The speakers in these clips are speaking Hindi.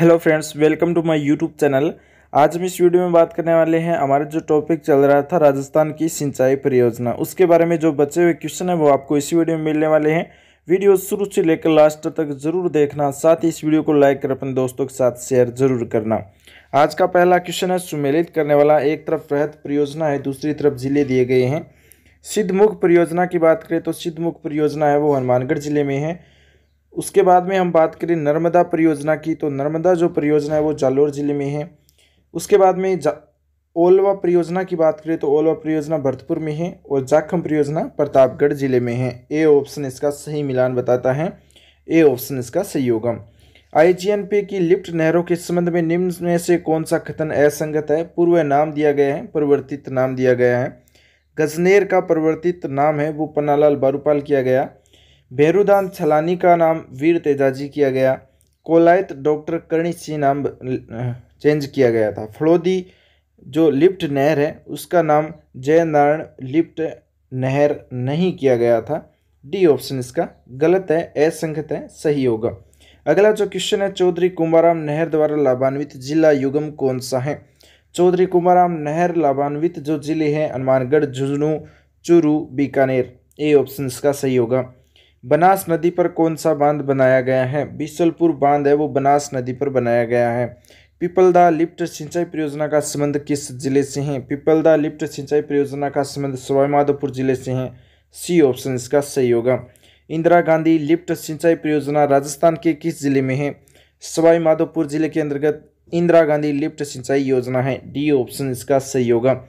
hello friends welcome to my YouTube channel आज हम इस वीडियो में बात करने वाले हैं हमारे जो टॉपिक चल रहा था राजस्थान की सिंचाई परियोजना उसके बारे में जो बचे हुए क्वेश्चन है वो आपको इसी वीडियो में मिलने वाले हैं वीडियो शुरू से लेकर लास्ट तक जरूर देखना साथ ही इस वीडियो को लाइक कर अपने दोस्तों के साथ शेयर जरूर करना आज का पहला क्वेश्चन है सुमेलित करने वाला एक तरफ रहत परियोजना है दूसरी तरफ जिले दिए गए हैं सिद्धमुख परियोजना की बात करें तो सिद्धमुख परियोजना है वो हनुमानगढ़ जिले में है उसके बाद में हम बात करें नर्मदा परियोजना की तो नर्मदा जो परियोजना है वो जालौर ज़िले में है उसके बाद में ओलवा परियोजना की बात करें तो ओलवा परियोजना भरतपुर में है और जाखम परियोजना प्रतापगढ़ जिले में है ए ऑप्शन इसका सही मिलान बताता है ए ऑप्शन इसका सही होगा आईजीएनपी की लिफ्ट नहरों के संबंध में निम्न में से कौन सा कथन असंगत है पूर्व नाम दिया गया है परिवर्तित नाम दिया गया है गजनेर का परिवर्तित नाम है वो पन्नालाल बारूपाल किया गया भेरूदान छलानी का नाम वीर तेजाजी किया गया कोलायत डॉक्टर करणी सिंह नाम चेंज किया गया था फलोदी जो लिफ्ट नहर है उसका नाम जयनारायण लिफ्ट नहर नहीं किया गया था डी ऑप्शन इसका गलत है असंगत है सही होगा अगला जो क्वेश्चन है चौधरी कुमाराम नहर द्वारा लाभान्वित जिला युगम कौन सा है चौधरी कुमाराम नहर लाभान्वित जो जिले हैं हनुमानगढ़ झुंझुनू चूरू बीकानेर ए ऑप्शन इसका सही होगा बनास नदी पर कौन सा बांध बनाया गया है बिसलपुर बांध है वो बनास नदी पर बनाया गया है पिपलदा लिफ्ट सिंचाई परियोजना का संबंध किस जिले से है पिपलदा लिफ्ट सिंचाई परियोजना का संबंध सवाईमाधोपुर जिले से है सी ऑप्शन इसका सही होगा इंदिरा गांधी लिफ्ट सिंचाई परियोजना राजस्थान के किस जिले में है सवाईमाधोपुर जिले के अंतर्गत इंदिरा गांधी लिफ्ट सिंचाई योजना है डी ऑप्शन इसका सही होगा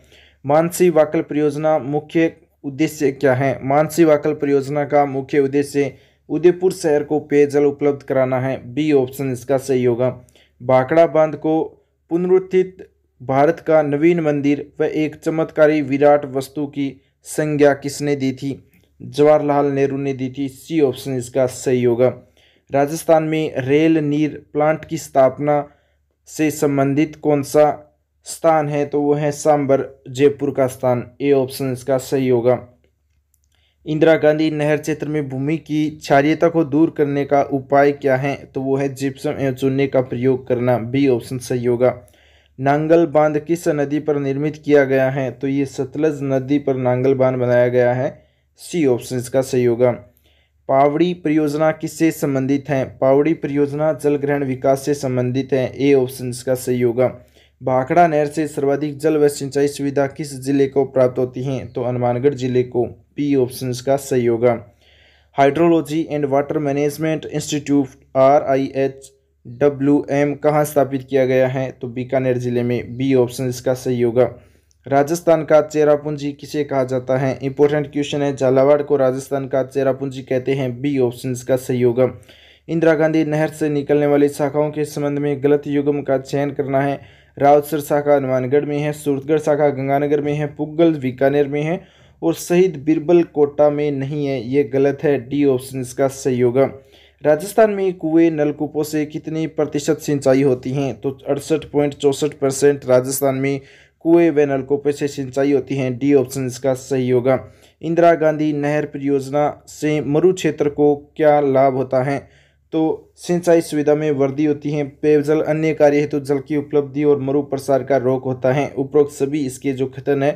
मानसी वाकल परियोजना मुख्य उद्देश्य क्या है मानसी वाकल परियोजना का मुख्य उद्देश्य उदयपुर शहर को पेयजल उपलब्ध कराना है बी ऑप्शन इसका सही होगा भाखड़ा बांध को पुनरुत्थित भारत का नवीन मंदिर व एक चमत्कारी विराट वस्तु की संज्ञा किसने दी थी जवाहरलाल नेहरू ने दी थी सी ऑप्शन इसका सही होगा राजस्थान में रेल नीर प्लांट की स्थापना से संबंधित कौन सा स्थान है तो वो है सांबर जयपुर का स्थान ए ऑप्शन इसका सही होगा इंदिरा गांधी नहर क्षेत्र में भूमि की क्षारियता को दूर करने का उपाय क्या है तो वो है जिप्सम एवं चूने का प्रयोग करना बी ऑप्शन सही होगा नांगल बांध किस नदी पर निर्मित किया गया है तो ये सतलज नदी पर नांगल बांध बनाया गया है सी ऑप्शन इसका सही होगा पावड़ी परियोजना किससे संबंधित है पावड़ी परियोजना जल ग्रहण विकास से संबंधित है ए ऑप्शन इसका सही होगा भाखड़ा नहर से सर्वाधिक जल व सिंचाई सुविधा किस जिले को प्राप्त होती हैं तो हनुमानगढ़ जिले को पी ऑप्शन का सही होगा hydrology and water management institute R I H W M कहाँ स्थापित किया गया है तो बीकानेर जिले में बी ऑप्शन इसका सही होगा राजस्थान का चेरापूंजी किसे कहा जाता है इंपॉर्टेंट क्वेश्चन है झालावाड़ को राजस्थान का चेरापूंजी कहते हैं बी ऑप्शन इसका सही होगा इंदिरा गांधी नहर से निकलने वाली शाखाओं के संबंध में गलत युगम का चयन करना है रावतसर शाखा हनुमानगढ़ में है सूरतगढ़ शाखा गंगानगर में है पुगल बीकानेर में है और शहीद बिरबल कोटा में नहीं है ये गलत है डी ऑप्शन इसका सही होगा राजस्थान में कुएं नलकूपों से कितनी प्रतिशत सिंचाई होती हैं तो अड़सठ पॉइंट चौंसठ परसेंट राजस्थान में कुएं व नलकूपों से सिंचाई होती हैं डी ऑप्शन इसका सही होगा इंदिरा गांधी नहर परियोजना से मरु क्षेत्र को क्या लाभ होता है तो सिंचाई सुविधा में वृद्धि होती है पेयजल अन्य कार्य हेतु जल की उपलब्धि और मरु प्रसार का रोक होता है उपरोक्त सभी इसके जो खतन है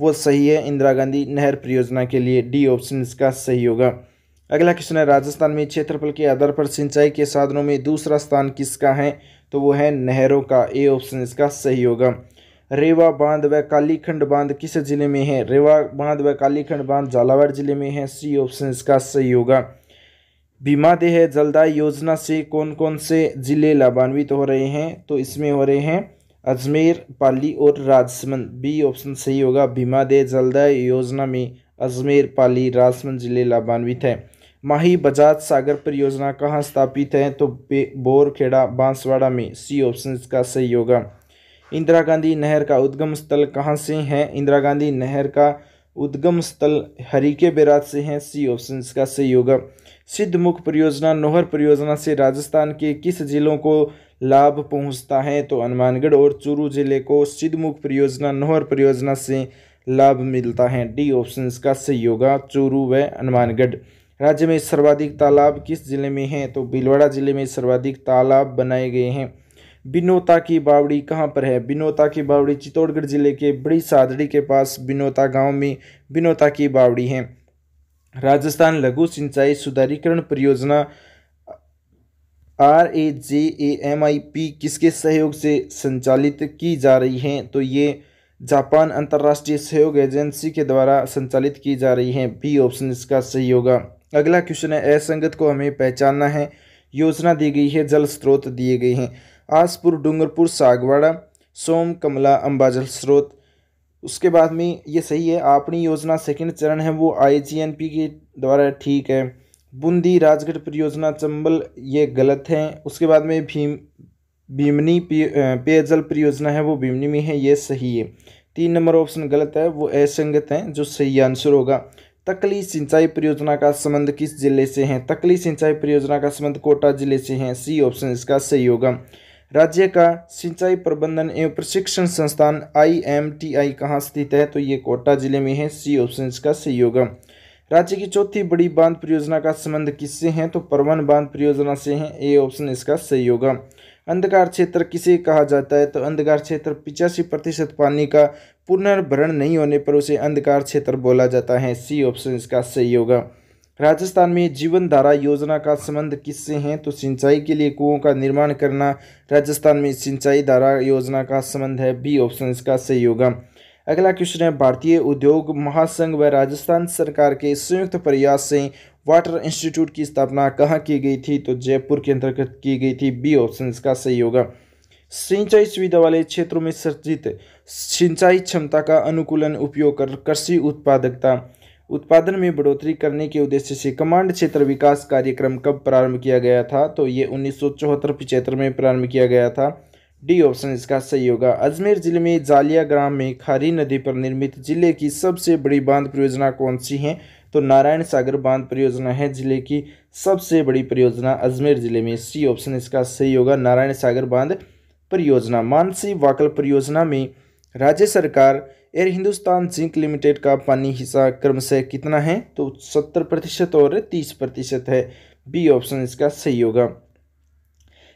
वो सही है इंदिरा गांधी नहर परियोजना के लिए डी ऑप्शन इसका सही होगा अगला क्वेश्चन है राजस्थान में क्षेत्रफल के आधार पर सिंचाई के साधनों में दूसरा स्थान किसका है तो वो है नहरों का ए ऑप्शन इसका सही होगा रेवा बांध व कालीखंड बांध किस जिले में है रेवा बांध व कालीखंड बांध झालावाड़ जिले में है सी ऑप्शन इसका सही होगा बीमा देह जलदाय योजना से कौन कौन से ज़िले लाभान्वित हो रहे हैं तो इसमें हो रहे हैं अजमेर पाली और राजसमंद बी ऑप्शन सही होगा बीमा देह जलदाय योजना में अजमेर पाली राजसमंद ज़िले लाभान्वित है माही बजाज सागर परियोजना कहाँ स्थापित है तो बोरखेड़ा बांसवाड़ा में सी ऑप्शन इसका सही होगा इंदिरा गांधी नहर का उद्गम स्थल कहाँ से है इंदिरा गांधी नहर का उद्गम स्थल हरिके बैराज से हैं सी ऑप्शन इसका सही होगा सिद्धमुख परियोजना नोहर परियोजना से राजस्थान के किस जिलों को लाभ पहुंचता है तो हनुमानगढ़ और चूरू जिले को सिद्धमुख परियोजना नोहर परियोजना से लाभ मिलता है डी ऑप्शन इसका सही होगा चूरू व हनुमानगढ़ राज्य में सर्वाधिक तालाब किस जिले में हैं तो भीलवाड़ा जिले में सर्वाधिक तालाब बनाए गए हैं बिनोता की बावड़ी कहाँ पर है बिनोता की बावड़ी चित्तौड़गढ़ जिले के बड़ी सादड़ी के पास बिनोता गांव में बिनोता की बावड़ी है राजस्थान लघु सिंचाई सुधारीकरण परियोजना R A J A M I P किसके सहयोग से संचालित की जा रही है तो ये जापान अंतर्राष्ट्रीय सहयोग एजेंसी के द्वारा संचालित की जा रही है बी ऑप्शन इसका सही होगा अगला क्वेश्चन है असंगत को हमें पहचानना है योजना दी गई है जल स्रोत दिए गए हैं आसपुर डूंगरपुर सागवाड़ा सोम कमला अम्बा जल स्रोत उसके बाद में ये सही है आपनी योजना सेकंड चरण है वो आईजीएनपी के द्वारा ठीक है बूंदी राजगढ़ परियोजना चंबल ये गलत है उसके बाद में भीम भीमनी पेयजल परियोजना है वो भीमनी में है ये सही है तीन नंबर ऑप्शन गलत है वो असंगत हैं जो सही आंसर होगा तकली सिंचाई परियोजना का संबंध किस जिले से है तकली सिंचाई परियोजना का संबंध कोटा जिले से है सी ऑप्शन इसका सही होगा राज्य का सिंचाई प्रबंधन एवं प्रशिक्षण संस्थान आई एम टी आई कहाँ स्थित है तो ये कोटा जिले में है सी ऑप्शन का सही होगा राज्य की चौथी बड़ी बांध परियोजना का संबंध किससे है तो परवन बांध परियोजना से है ए ऑप्शन इसका सही होगा अंधकार क्षेत्र किसे कहा जाता है तो अंधकार क्षेत्र पिचासी प्रतिशत पानी का पुनर्भरण नहीं होने पर उसे अंधकार क्षेत्र बोला जाता है सी ऑप्शन इसका सही होगा राजस्थान में जीवन धारा योजना का संबंध किससे है तो सिंचाई के लिए कुओं का निर्माण करना राजस्थान में सिंचाई धारा योजना का संबंध है बी ऑप्शन इसका सही होगा अगला क्वेश्चन है भारतीय उद्योग महासंघ व राजस्थान सरकार के संयुक्त प्रयास से वाटर इंस्टीट्यूट की स्थापना कहाँ की गई थी तो जयपुर के अंतर्गत की गई थी बी ऑप्शन इसका सही होगा सिंचाई सुविधा वाले क्षेत्रों में सर्जित सिंचाई क्षमता का अनुकूलन उपयोग कर कृषि उत्पादकता उत्पादन में बढ़ोतरी करने के उद्देश्य से कमांड क्षेत्र विकास कार्यक्रम कब प्रारंभ किया गया था तो ये उन्नीस सौ चौहत्तर में प्रारंभ किया गया था डी ऑप्शन इसका सही होगा अजमेर जिले में जालिया ग्राम में खारी नदी पर निर्मित जिले की सबसे बड़ी बांध परियोजना कौन सी है तो नारायण सागर बांध परियोजना है जिले की सबसे बड़ी परियोजना अजमेर जिले में सी ऑप्शन इसका सही होगा नारायण सागर बांध परियोजना मानसी वाकल परियोजना में राज्य सरकार एयर हिंदुस्तान जिंक लिमिटेड का पानी हिस्सा क्रमशः कितना है तो सत्तर प्रतिशत और तीस प्रतिशत है बी ऑप्शन इसका सही होगा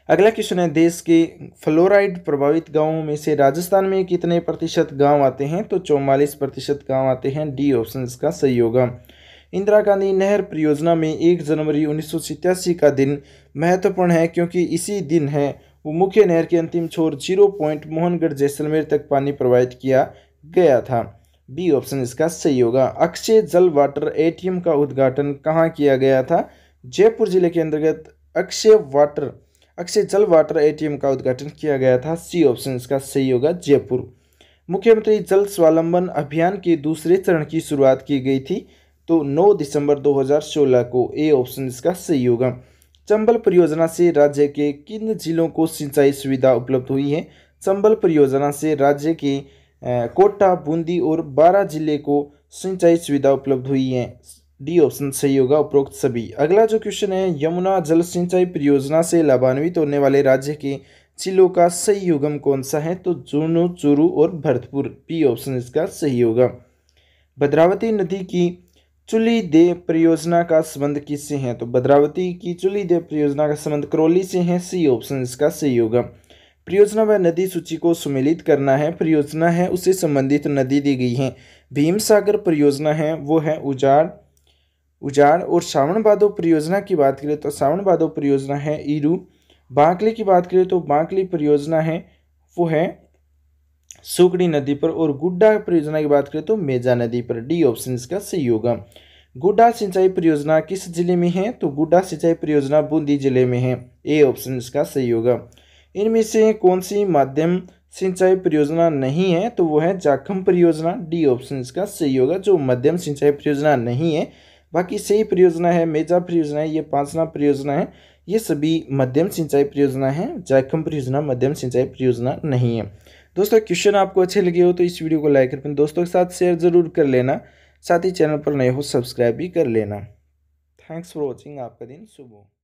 अगला क्वेश्चन है देश के फ्लोराइड प्रभावित गांवों में से राजस्थान में कितने प्रतिशत गांव आते हैं तो चौवालीस प्रतिशत गाँव आते हैं डी ऑप्शन इसका सही होगा इंदिरा गांधी नहर परियोजना में एक जनवरी उन्नीस का दिन महत्वपूर्ण है क्योंकि इसी दिन है मुख्य नहर के अंतिम छोर जीरो पॉइंट मोहनगढ़ जैसलमेर तक पानी प्रोवाइड किया गया था बी ऑप्शन इसका सही होगा अक्षय जल वाटर एटीएम का उद्घाटन कहाँ किया गया था जयपुर जिले के अंतर्गत अक्षय वाटर अक्षय जल वाटर एटीएम का उद्घाटन किया गया था सी ऑप्शन इसका सही होगा जयपुर मुख्यमंत्री जल स्वावलंबन अभियान के दूसरे चरण की शुरुआत की गई थी तो 9 दिसंबर 2016 को ए ऑप्शन इसका सही होगा चंबल परियोजना से राज्य के किन जिलों को सिंचाई सुविधा उपलब्ध हुई है चंबल परियोजना से राज्य के कोटा बूंदी और बारह जिले को सिंचाई सुविधा उपलब्ध हुई है डी ऑप्शन सही होगा उपरोक्त सभी अगला जो क्वेश्चन है यमुना जल सिंचाई परियोजना से लाभान्वित होने वाले राज्य के जिलों का सही युगम कौन सा है तो जुनू चूरू और भरतपुर बी ऑप्शन इसका सही होगा भद्रावती नदी की चुली देव परियोजना का संबंध किससे है तो भद्रावती की चुली देव परियोजना का संबंध करौली से है सी ऑप्शन इसका सही होगा परियोजना व नदी सूची को सुमिलित करना है परियोजना है उससे संबंधित नदी दी गई है भीम सागर परियोजना है वो है उजाड़ उजाड़ और सावण बादो परियोजना की बात करें तो सावण बादो परियोजना है ईरू बांकली की बात करें तो बांकली परियोजना है वो है सुकड़ी नदी पर और गुड्डा परियोजना की बात करें तो मेजा नदी पर डी ऑप्शन इसका सही होगा गुड्डा सिंचाई परियोजना किस जिले में है तो गुड्डा सिंचाई परियोजना बूंदी जिले में है ए ऑप्शन इसका सही होगा इनमें से कौन सी माध्यम सिंचाई परियोजना नहीं है तो वो है जाखम परियोजना डी ऑप्शन इसका सही होगा जो मध्यम सिंचाई परियोजना नहीं है बाकी सही परियोजना है मेजा परियोजना है ये पांचना परियोजना है ये सभी मध्यम सिंचाई परियोजना है जाखम परियोजना मध्यम सिंचाई परियोजना नहीं है दोस्तों क्वेश्चन आपको अच्छे लगे हो तो इस वीडियो को लाइक कर दोस्तों के साथ शेयर जरूर कर लेना साथ ही चैनल पर नए हो सब्सक्राइब भी कर लेना थैंक्स फॉर वॉचिंग आपका दिन सुबह